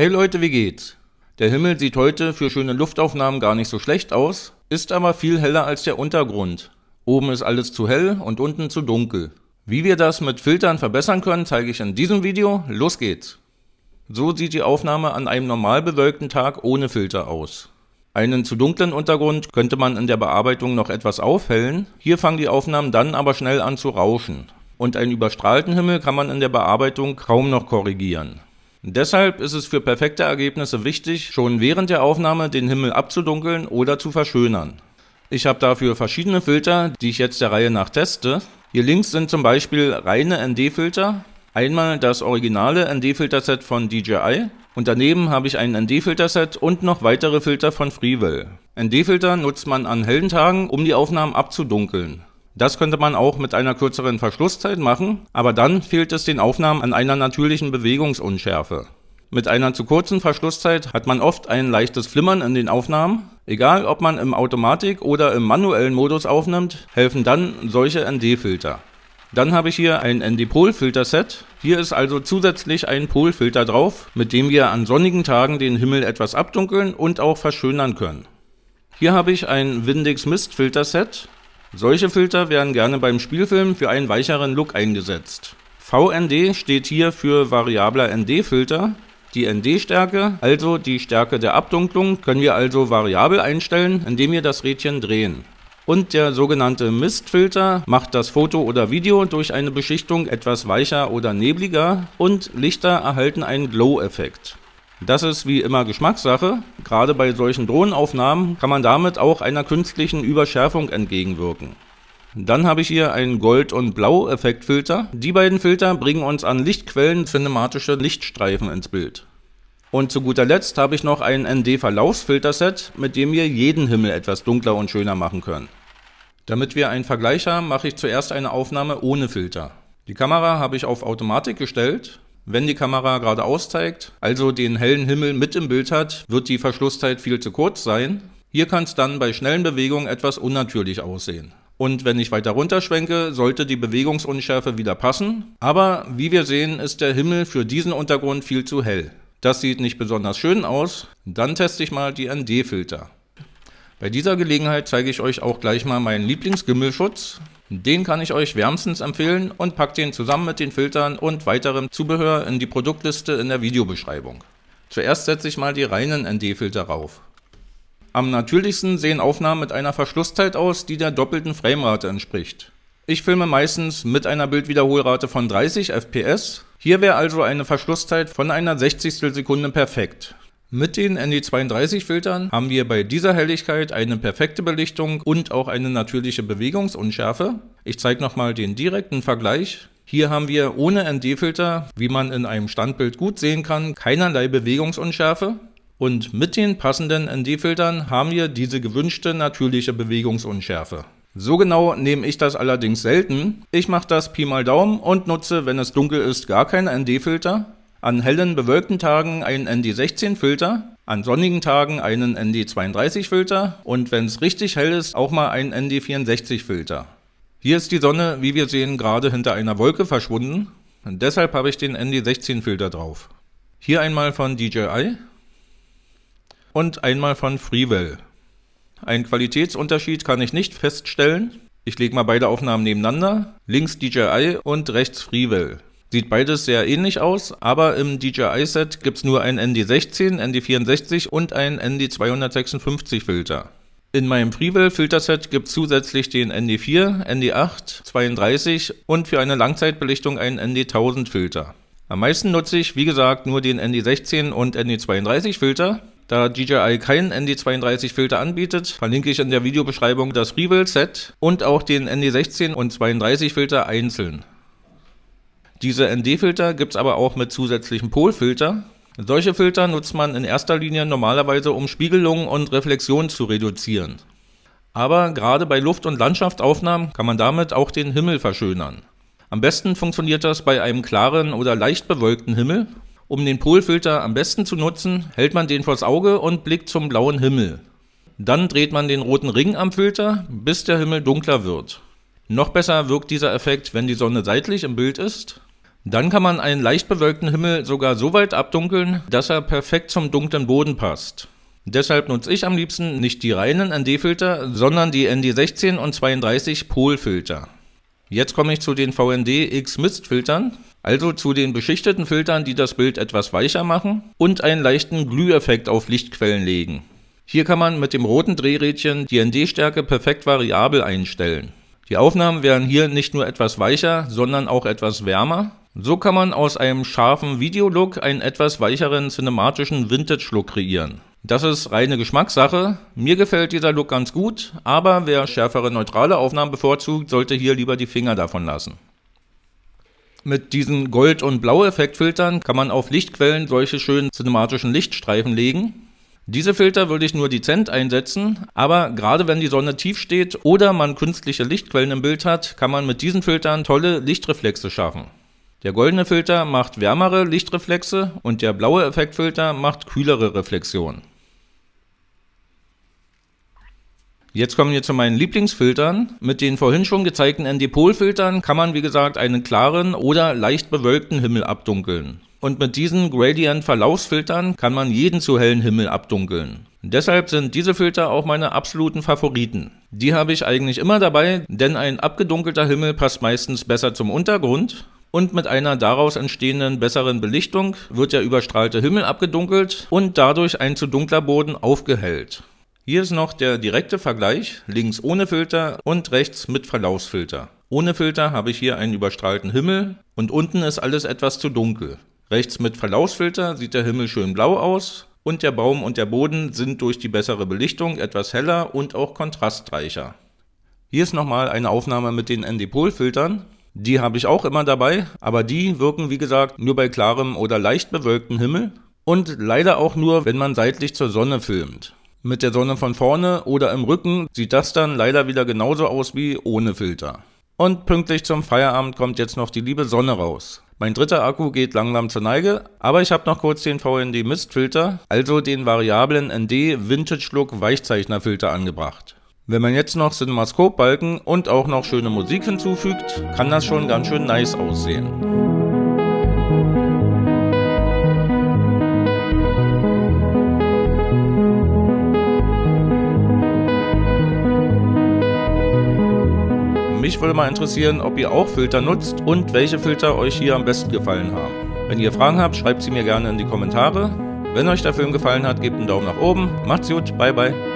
Hey Leute, wie geht's? Der Himmel sieht heute für schöne Luftaufnahmen gar nicht so schlecht aus, ist aber viel heller als der Untergrund. Oben ist alles zu hell und unten zu dunkel. Wie wir das mit Filtern verbessern können, zeige ich in diesem Video. Los geht's! So sieht die Aufnahme an einem normal bewölkten Tag ohne Filter aus. Einen zu dunklen Untergrund könnte man in der Bearbeitung noch etwas aufhellen, hier fangen die Aufnahmen dann aber schnell an zu rauschen. Und einen überstrahlten Himmel kann man in der Bearbeitung kaum noch korrigieren. Deshalb ist es für perfekte Ergebnisse wichtig, schon während der Aufnahme den Himmel abzudunkeln oder zu verschönern. Ich habe dafür verschiedene Filter, die ich jetzt der Reihe nach teste. Hier links sind zum Beispiel reine ND-Filter, einmal das originale ND-Filterset von DJI und daneben habe ich ein ND-Filterset und noch weitere Filter von Freewell. ND-Filter nutzt man an hellen Tagen, um die Aufnahmen abzudunkeln. Das könnte man auch mit einer kürzeren Verschlusszeit machen, aber dann fehlt es den Aufnahmen an einer natürlichen Bewegungsunschärfe. Mit einer zu kurzen Verschlusszeit hat man oft ein leichtes Flimmern in den Aufnahmen. Egal, ob man im Automatik- oder im manuellen Modus aufnimmt, helfen dann solche ND-Filter. Dann habe ich hier ein ND-Pol-Filter-Set. Hier ist also zusätzlich ein Polfilter drauf, mit dem wir an sonnigen Tagen den Himmel etwas abdunkeln und auch verschönern können. Hier habe ich ein Windex Mist-Filter-Set. Solche Filter werden gerne beim Spielfilm für einen weicheren Look eingesetzt. VND steht hier für variabler ND-Filter. Die ND-Stärke, also die Stärke der Abdunklung, können wir also variabel einstellen, indem wir das Rädchen drehen. Und der sogenannte Mistfilter macht das Foto oder Video durch eine Beschichtung etwas weicher oder nebliger und Lichter erhalten einen Glow-Effekt. Das ist wie immer Geschmackssache. Gerade bei solchen Drohnenaufnahmen kann man damit auch einer künstlichen Überschärfung entgegenwirken. Dann habe ich hier einen Gold- und Blau-Effektfilter. Die beiden Filter bringen uns an Lichtquellen cinematische Lichtstreifen ins Bild. Und zu guter Letzt habe ich noch ein ND-Verlaufsfilterset, mit dem wir jeden Himmel etwas dunkler und schöner machen können. Damit wir einen Vergleich haben, mache ich zuerst eine Aufnahme ohne Filter. Die Kamera habe ich auf Automatik gestellt wenn die Kamera geradeaus zeigt, also den hellen Himmel mit im Bild hat, wird die Verschlusszeit viel zu kurz sein. Hier kann es dann bei schnellen Bewegungen etwas unnatürlich aussehen. Und wenn ich weiter runterschwenke, sollte die Bewegungsunschärfe wieder passen. Aber wie wir sehen, ist der Himmel für diesen Untergrund viel zu hell. Das sieht nicht besonders schön aus. Dann teste ich mal die ND-Filter. Bei dieser Gelegenheit zeige ich euch auch gleich mal meinen Lieblingsgimmelschutz. Den kann ich euch wärmstens empfehlen und packt den zusammen mit den Filtern und weiterem Zubehör in die Produktliste in der Videobeschreibung. Zuerst setze ich mal die reinen ND-Filter rauf. Am natürlichsten sehen Aufnahmen mit einer Verschlusszeit aus, die der doppelten Framerate entspricht. Ich filme meistens mit einer Bildwiederholrate von 30 FPS. Hier wäre also eine Verschlusszeit von einer 60. Sekunde perfekt. Mit den ND32-Filtern haben wir bei dieser Helligkeit eine perfekte Belichtung und auch eine natürliche Bewegungsunschärfe. Ich zeige nochmal den direkten Vergleich. Hier haben wir ohne ND-Filter, wie man in einem Standbild gut sehen kann, keinerlei Bewegungsunschärfe. Und mit den passenden ND-Filtern haben wir diese gewünschte natürliche Bewegungsunschärfe. So genau nehme ich das allerdings selten. Ich mache das Pi mal Daumen und nutze, wenn es dunkel ist, gar keine ND-Filter. An hellen, bewölkten Tagen einen ND16-Filter, an sonnigen Tagen einen ND32-Filter und wenn es richtig hell ist, auch mal einen ND64-Filter. Hier ist die Sonne, wie wir sehen, gerade hinter einer Wolke verschwunden und deshalb habe ich den ND16-Filter drauf. Hier einmal von DJI und einmal von Freewell. Einen Qualitätsunterschied kann ich nicht feststellen. Ich lege mal beide Aufnahmen nebeneinander. Links DJI und rechts Freewell. Sieht beides sehr ähnlich aus, aber im DJI-Set gibt es nur ein ND16, ND64 und ein ND256-Filter. In meinem Freewell-Filterset gibt es zusätzlich den ND4, ND8, 32 und für eine Langzeitbelichtung einen ND1000-Filter. Am meisten nutze ich, wie gesagt, nur den ND16 und ND32-Filter. Da DJI keinen ND32-Filter anbietet, verlinke ich in der Videobeschreibung das Freewell-Set und auch den ND16 und 32-Filter einzeln. Diese ND-Filter gibt es aber auch mit zusätzlichen Polfilter. Solche Filter nutzt man in erster Linie normalerweise, um Spiegelungen und Reflexionen zu reduzieren. Aber gerade bei Luft- und Landschaftsaufnahmen kann man damit auch den Himmel verschönern. Am besten funktioniert das bei einem klaren oder leicht bewölkten Himmel. Um den Polfilter am besten zu nutzen, hält man den vors Auge und blickt zum blauen Himmel. Dann dreht man den roten Ring am Filter, bis der Himmel dunkler wird. Noch besser wirkt dieser Effekt, wenn die Sonne seitlich im Bild ist dann kann man einen leicht bewölkten Himmel sogar so weit abdunkeln, dass er perfekt zum dunklen Boden passt. Deshalb nutze ich am liebsten nicht die reinen ND-Filter, sondern die ND16 und 32 Polfilter. Jetzt komme ich zu den VND X Mist Filtern, also zu den beschichteten Filtern, die das Bild etwas weicher machen und einen leichten Glüheffekt auf Lichtquellen legen. Hier kann man mit dem roten Drehrädchen die ND-Stärke perfekt variabel einstellen. Die Aufnahmen werden hier nicht nur etwas weicher, sondern auch etwas wärmer so kann man aus einem scharfen Videolook einen etwas weicheren cinematischen Vintage-Look kreieren. Das ist reine Geschmackssache. Mir gefällt dieser Look ganz gut, aber wer schärfere neutrale Aufnahmen bevorzugt, sollte hier lieber die Finger davon lassen. Mit diesen Gold- und Blau-Effektfiltern kann man auf Lichtquellen solche schönen cinematischen Lichtstreifen legen. Diese Filter würde ich nur dezent einsetzen, aber gerade wenn die Sonne tief steht oder man künstliche Lichtquellen im Bild hat, kann man mit diesen Filtern tolle Lichtreflexe schaffen. Der goldene Filter macht wärmere Lichtreflexe und der blaue Effektfilter macht kühlere Reflexionen. Jetzt kommen wir zu meinen Lieblingsfiltern. Mit den vorhin schon gezeigten ND-Pol-Filtern kann man wie gesagt einen klaren oder leicht bewölkten Himmel abdunkeln. Und mit diesen Gradient-Verlaufsfiltern kann man jeden zu hellen Himmel abdunkeln. Deshalb sind diese Filter auch meine absoluten Favoriten. Die habe ich eigentlich immer dabei, denn ein abgedunkelter Himmel passt meistens besser zum Untergrund und mit einer daraus entstehenden besseren Belichtung wird der überstrahlte Himmel abgedunkelt und dadurch ein zu dunkler Boden aufgehellt. Hier ist noch der direkte Vergleich, links ohne Filter und rechts mit Verlaufsfilter. Ohne Filter habe ich hier einen überstrahlten Himmel und unten ist alles etwas zu dunkel. Rechts mit Verlaufsfilter sieht der Himmel schön blau aus und der Baum und der Boden sind durch die bessere Belichtung etwas heller und auch kontrastreicher. Hier ist nochmal eine Aufnahme mit den ND-Pol-Filtern. Die habe ich auch immer dabei, aber die wirken, wie gesagt, nur bei klarem oder leicht bewölktem Himmel und leider auch nur, wenn man seitlich zur Sonne filmt. Mit der Sonne von vorne oder im Rücken sieht das dann leider wieder genauso aus wie ohne Filter. Und pünktlich zum Feierabend kommt jetzt noch die liebe Sonne raus. Mein dritter Akku geht langsam zur Neige, aber ich habe noch kurz den VND Mistfilter, also den variablen ND Vintage Look Weichzeichnerfilter angebracht. Wenn man jetzt noch Cinemascope-Balken und auch noch schöne Musik hinzufügt, kann das schon ganz schön nice aussehen. Mich würde mal interessieren, ob ihr auch Filter nutzt und welche Filter euch hier am besten gefallen haben. Wenn ihr Fragen habt, schreibt sie mir gerne in die Kommentare. Wenn euch der Film gefallen hat, gebt einen Daumen nach oben. Macht's gut, bye bye.